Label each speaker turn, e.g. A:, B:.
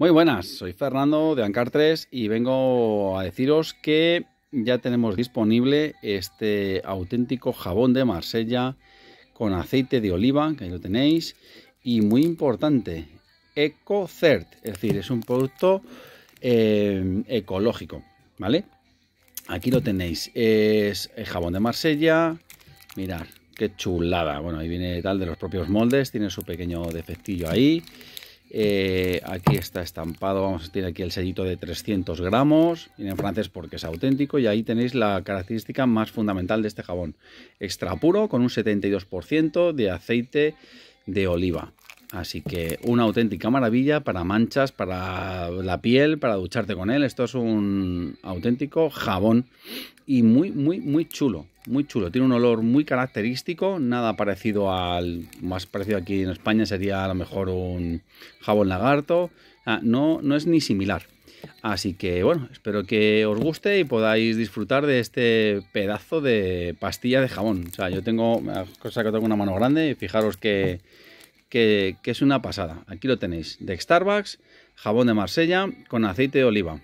A: Muy buenas, soy Fernando de Ancar 3 y vengo a deciros que ya tenemos disponible este auténtico jabón de Marsella con aceite de oliva, que ahí lo tenéis, y muy importante, EcoCert, es decir, es un producto eh, ecológico, ¿vale? Aquí lo tenéis, es el jabón de Marsella, mirad, qué chulada, bueno, ahí viene tal de los propios moldes, tiene su pequeño defectillo ahí, eh, aquí está estampado, vamos, a tener aquí el sellito de 300 gramos, en francés porque es auténtico y ahí tenéis la característica más fundamental de este jabón. Extra puro con un 72% de aceite de oliva. Así que una auténtica maravilla para manchas, para la piel, para ducharte con él. Esto es un auténtico jabón y muy, muy, muy chulo. Muy chulo. Tiene un olor muy característico, nada parecido al más parecido aquí en España sería a lo mejor un jabón lagarto. Ah, no, no es ni similar. Así que bueno, espero que os guste y podáis disfrutar de este pedazo de pastilla de jabón. O sea, yo tengo, cosa que tengo una mano grande y fijaros que que, es una pasada. Aquí lo tenéis, de Starbucks, jabón de Marsella con aceite de oliva.